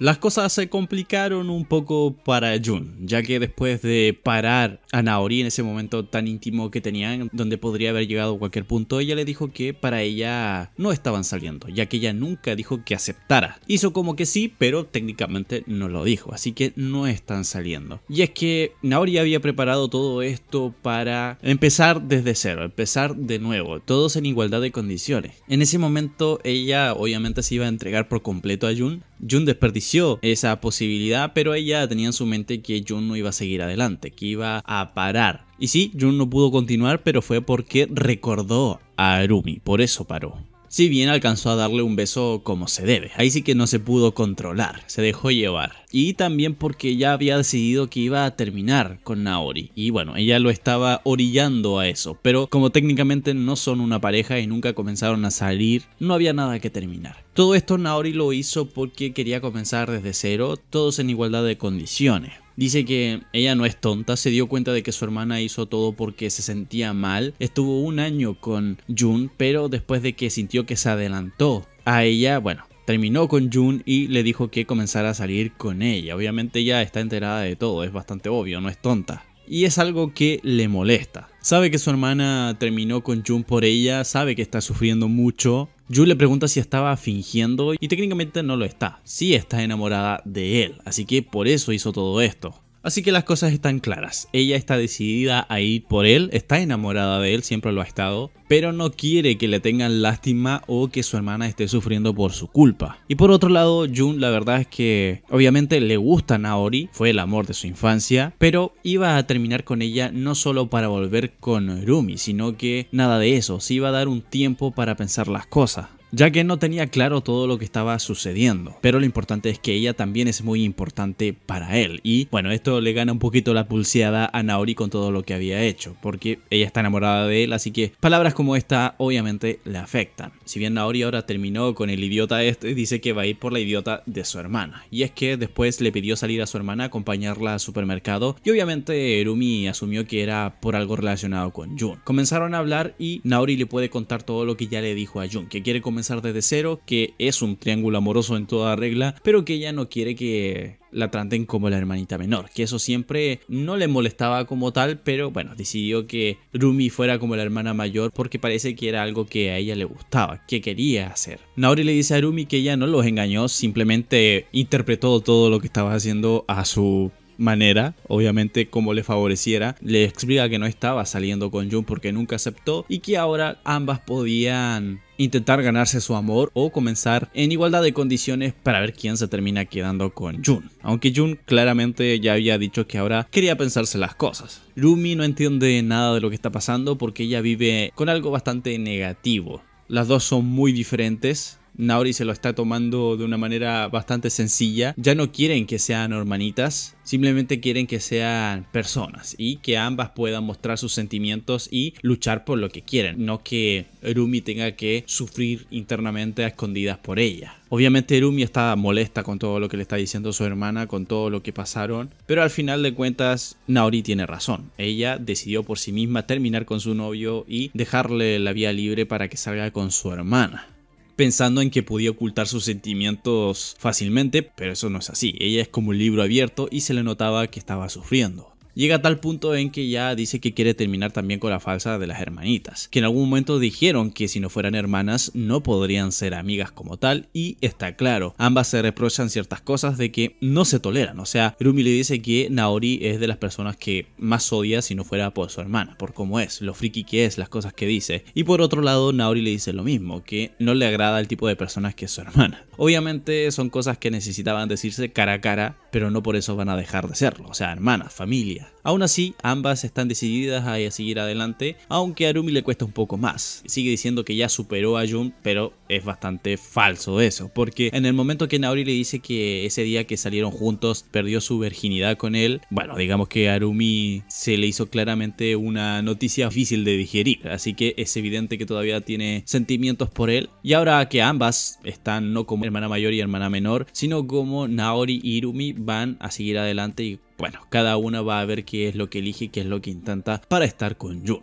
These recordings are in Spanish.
Las cosas se complicaron un poco para Jun, ya que después de parar a Naori en ese momento tan íntimo que tenían, donde podría haber llegado a cualquier punto, ella le dijo que para ella no estaban saliendo, ya que ella nunca dijo que aceptara. Hizo como que sí, pero técnicamente no lo dijo, así que no están saliendo. Y es que Naori había preparado todo esto para empezar desde cero, empezar de nuevo, todos en igualdad de condiciones. En ese momento ella obviamente se iba a entregar por completo a Jun, Jun desperdició esa posibilidad, pero ella tenía en su mente que Jun no iba a seguir adelante, que iba a parar. Y sí, Jun no pudo continuar, pero fue porque recordó a Arumi, por eso paró si bien alcanzó a darle un beso como se debe. Ahí sí que no se pudo controlar, se dejó llevar. Y también porque ya había decidido que iba a terminar con Naori. Y bueno, ella lo estaba orillando a eso. Pero como técnicamente no son una pareja y nunca comenzaron a salir, no había nada que terminar. Todo esto Naori lo hizo porque quería comenzar desde cero, todos en igualdad de condiciones. Dice que ella no es tonta, se dio cuenta de que su hermana hizo todo porque se sentía mal. Estuvo un año con Jun, pero después de que sintió que se adelantó a ella, bueno, terminó con Jun y le dijo que comenzara a salir con ella. Obviamente ella está enterada de todo, es bastante obvio, no es tonta y es algo que le molesta. Sabe que su hermana terminó con Jun por ella, sabe que está sufriendo mucho. Jun le pregunta si estaba fingiendo y técnicamente no lo está. Sí está enamorada de él, así que por eso hizo todo esto. Así que las cosas están claras. Ella está decidida a ir por él, está enamorada de él, siempre lo ha estado, pero no quiere que le tengan lástima o que su hermana esté sufriendo por su culpa. Y por otro lado, Jun la verdad es que obviamente le gusta Naori, fue el amor de su infancia, pero iba a terminar con ella no solo para volver con Rumi, sino que nada de eso, se iba a dar un tiempo para pensar las cosas ya que no tenía claro todo lo que estaba sucediendo. Pero lo importante es que ella también es muy importante para él. Y bueno, esto le gana un poquito la pulseada a Naori con todo lo que había hecho, porque ella está enamorada de él, así que palabras como esta obviamente le afectan. Si bien Naori ahora terminó con el idiota este, dice que va a ir por la idiota de su hermana. Y es que después le pidió salir a su hermana, acompañarla al supermercado, y obviamente Erumi asumió que era por algo relacionado con Jun. Comenzaron a hablar y Naori le puede contar todo lo que ya le dijo a Jun, que quiere comenzar desde cero, que es un triángulo amoroso en toda regla, pero que ella no quiere que la traten como la hermanita menor, que eso siempre no le molestaba como tal, pero bueno, decidió que Rumi fuera como la hermana mayor porque parece que era algo que a ella le gustaba, que quería hacer. Naori le dice a Rumi que ella no los engañó, simplemente interpretó todo lo que estaba haciendo a su manera, obviamente como le favoreciera, le explica que no estaba saliendo con Jun porque nunca aceptó y que ahora ambas podían intentar ganarse su amor o comenzar en igualdad de condiciones para ver quién se termina quedando con Jun. Aunque Jun claramente ya había dicho que ahora quería pensarse las cosas. Rumi no entiende nada de lo que está pasando porque ella vive con algo bastante negativo. Las dos son muy diferentes, Naori se lo está tomando de una manera bastante sencilla. Ya no quieren que sean hermanitas, simplemente quieren que sean personas y que ambas puedan mostrar sus sentimientos y luchar por lo que quieren, no que Rumi tenga que sufrir internamente a escondidas por ella. Obviamente Rumi está molesta con todo lo que le está diciendo su hermana, con todo lo que pasaron, pero al final de cuentas Naori tiene razón. Ella decidió por sí misma terminar con su novio y dejarle la vía libre para que salga con su hermana pensando en que podía ocultar sus sentimientos fácilmente, pero eso no es así. Ella es como un libro abierto y se le notaba que estaba sufriendo. Llega a tal punto en que ya dice que quiere terminar también con la falsa de las hermanitas, que en algún momento dijeron que si no fueran hermanas no podrían ser amigas como tal y está claro, ambas se reprochan ciertas cosas de que no se toleran, o sea, Rumi le dice que Naori es de las personas que más odia si no fuera por su hermana, por cómo es, lo friki que es, las cosas que dice, y por otro lado Naori le dice lo mismo, que no le agrada el tipo de personas que es su hermana. Obviamente son cosas que necesitaban decirse cara a cara, pero no por eso van a dejar de serlo, o sea, hermanas, familia, Aún así, ambas están decididas a seguir adelante, aunque a Arumi le cuesta un poco más. Sigue diciendo que ya superó a Jun, pero es bastante falso eso, porque en el momento que Naori le dice que ese día que salieron juntos perdió su virginidad con él, bueno, digamos que a Arumi se le hizo claramente una noticia difícil de digerir, así que es evidente que todavía tiene sentimientos por él. Y ahora que ambas están no como hermana mayor y hermana menor, sino como Naori y Irumi van a seguir adelante y bueno, cada una va a ver qué es lo que elige y qué es lo que intenta para estar con Jun.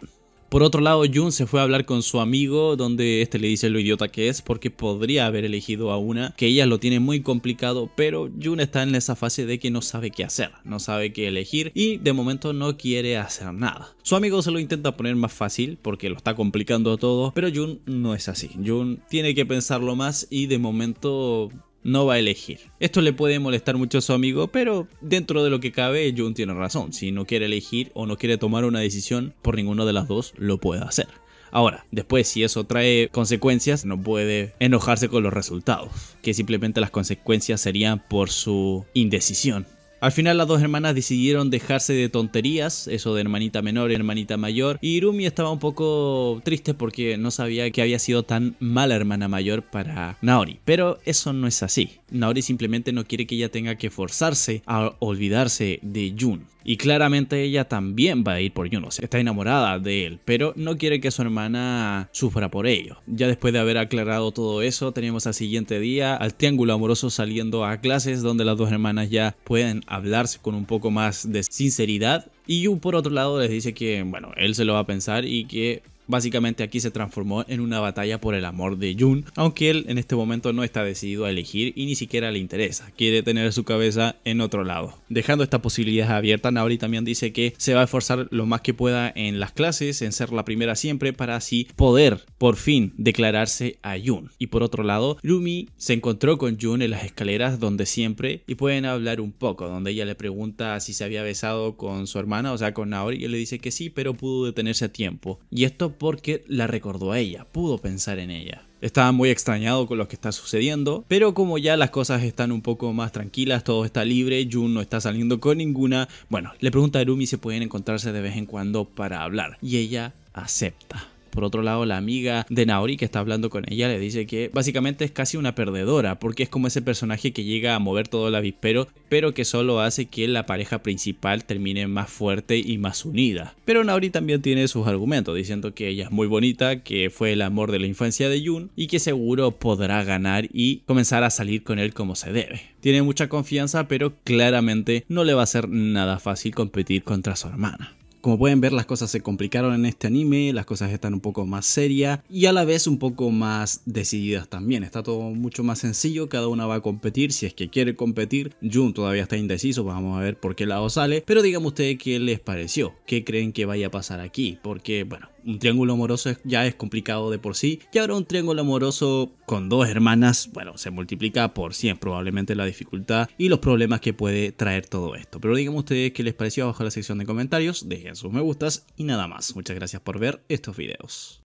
Por otro lado, Jun se fue a hablar con su amigo, donde este le dice lo idiota que es, porque podría haber elegido a una, que ella lo tiene muy complicado, pero Jun está en esa fase de que no sabe qué hacer, no sabe qué elegir y de momento no quiere hacer nada. Su amigo se lo intenta poner más fácil porque lo está complicando todo, pero Jun no es así. Jun tiene que pensarlo más y de momento no va a elegir. Esto le puede molestar mucho a su amigo, pero dentro de lo que cabe, Jun tiene razón. Si no quiere elegir o no quiere tomar una decisión por ninguna de las dos, lo puede hacer. Ahora, después si eso trae consecuencias, no puede enojarse con los resultados, que simplemente las consecuencias serían por su indecisión. Al final las dos hermanas decidieron dejarse de tonterías, eso de hermanita menor, y hermanita mayor, y Irumi estaba un poco triste porque no sabía que había sido tan mala hermana mayor para Naori, pero eso no es así. Naori simplemente no quiere que ella tenga que forzarse a olvidarse de Jun. Y claramente ella también va a ir por Jun, o sea, está enamorada de él, pero no quiere que su hermana sufra por ello. Ya después de haber aclarado todo eso, tenemos al siguiente día al triángulo amoroso saliendo a clases donde las dos hermanas ya pueden hablarse con un poco más de sinceridad. Y Jun por otro lado les dice que, bueno, él se lo va a pensar y que Básicamente aquí se transformó en una batalla por el amor de Jun, aunque él en este momento no está decidido a elegir y ni siquiera le interesa, quiere tener su cabeza en otro lado. Dejando esta posibilidad abierta, Naori también dice que se va a esforzar lo más que pueda en las clases, en ser la primera siempre, para así poder por fin declararse a Jun. Y por otro lado, Rumi se encontró con Jun en las escaleras donde siempre y pueden hablar un poco, donde ella le pregunta si se había besado con su hermana, o sea con Naori, y él le dice que sí, pero pudo detenerse a tiempo. Y esto porque la recordó a ella, pudo pensar en ella. Estaba muy extrañado con lo que está sucediendo, pero como ya las cosas están un poco más tranquilas, todo está libre, Jun no está saliendo con ninguna, bueno, le pregunta a Rumi si pueden encontrarse de vez en cuando para hablar, y ella acepta. Por otro lado, la amiga de Naori que está hablando con ella le dice que básicamente es casi una perdedora, porque es como ese personaje que llega a mover todo el avispero, pero que solo hace que la pareja principal termine más fuerte y más unida. Pero Naori también tiene sus argumentos, diciendo que ella es muy bonita, que fue el amor de la infancia de Jun y que seguro podrá ganar y comenzar a salir con él como se debe. Tiene mucha confianza, pero claramente no le va a ser nada fácil competir contra su hermana. Como pueden ver, las cosas se complicaron en este anime, las cosas están un poco más serias y a la vez un poco más decididas también. Está todo mucho más sencillo, cada una va a competir si es que quiere competir. Jun todavía está indeciso, pues vamos a ver por qué lado sale, pero díganme ustedes qué les pareció, qué creen que vaya a pasar aquí, porque bueno, un triángulo amoroso ya es complicado de por sí. Y ahora un triángulo amoroso con dos hermanas, bueno, se multiplica por 100 probablemente la dificultad y los problemas que puede traer todo esto. Pero díganme ustedes qué les pareció abajo en la sección de comentarios, dejen sus me gustas y nada más. Muchas gracias por ver estos videos.